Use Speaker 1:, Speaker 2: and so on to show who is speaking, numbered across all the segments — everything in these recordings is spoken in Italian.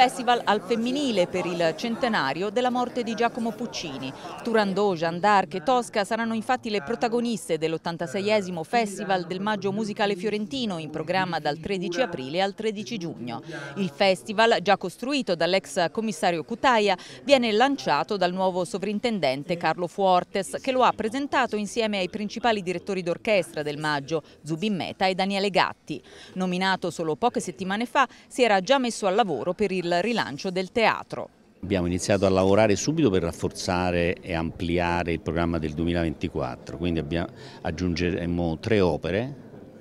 Speaker 1: festival al femminile per il centenario della morte di Giacomo Puccini. Turandot, Jeanne d'Arc e Tosca saranno infatti le protagoniste dell'86esimo festival del Maggio Musicale Fiorentino in programma dal 13 aprile al 13 giugno. Il festival, già costruito dall'ex commissario Cutaia, viene lanciato dal nuovo sovrintendente Carlo Fuortes che lo ha presentato insieme ai principali direttori d'orchestra del Maggio, Zubin Meta e Daniele Gatti. Nominato solo poche settimane fa, si era già messo al lavoro per il rilancio del teatro.
Speaker 2: Abbiamo iniziato a lavorare subito per rafforzare e ampliare il programma del 2024, quindi abbiamo, aggiungeremo tre opere,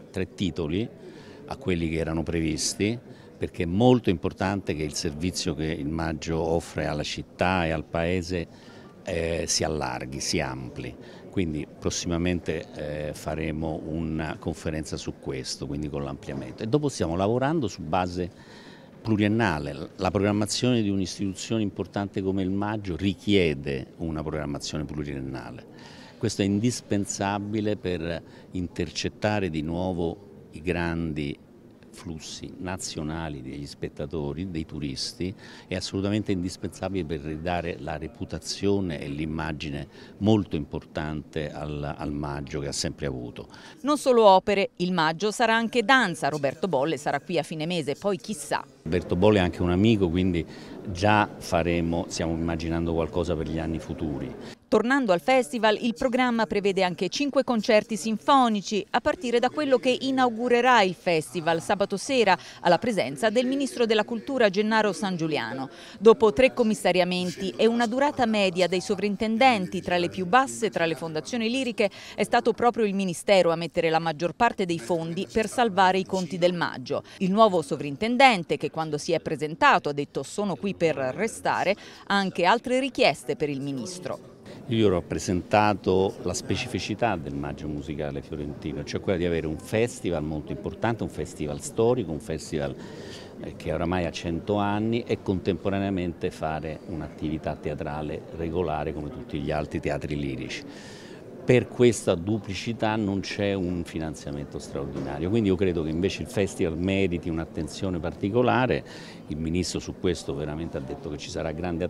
Speaker 2: tre titoli a quelli che erano previsti, perché è molto importante che il servizio che il Maggio offre alla città e al Paese eh, si allarghi, si ampli. Quindi prossimamente eh, faremo una conferenza su questo, quindi con l'ampliamento. E dopo stiamo lavorando su base pluriennale. La programmazione di un'istituzione importante come il Maggio richiede una programmazione pluriennale. Questo è indispensabile per intercettare di nuovo i grandi flussi nazionali degli spettatori, dei turisti, è assolutamente indispensabile per ridare la reputazione e l'immagine molto importante al, al Maggio che ha sempre avuto.
Speaker 1: Non solo opere, il Maggio sarà anche danza, Roberto Bolle sarà qui a fine mese, poi chissà.
Speaker 2: Roberto Bolle è anche un amico, quindi già faremo, stiamo immaginando qualcosa per gli anni futuri.
Speaker 1: Tornando al festival, il programma prevede anche cinque concerti sinfonici, a partire da quello che inaugurerà il festival sabato sera alla presenza del Ministro della Cultura Gennaro San Giuliano. Dopo tre commissariamenti e una durata media dei sovrintendenti tra le più basse tra le fondazioni liriche, è stato proprio il Ministero a mettere la maggior parte dei fondi per salvare i conti del maggio. Il nuovo sovrintendente, che quando si è presentato ha detto sono qui per restare, ha anche altre richieste per il Ministro.
Speaker 2: Io ho rappresentato la specificità del maggio musicale fiorentino, cioè quella di avere un festival molto importante, un festival storico, un festival eh, che oramai ha 100 anni e contemporaneamente fare un'attività teatrale regolare come tutti gli altri teatri lirici. Per questa duplicità non c'è un finanziamento straordinario, quindi io credo che invece il festival meriti un'attenzione particolare, il Ministro su questo veramente ha detto che ci sarà grande attenzione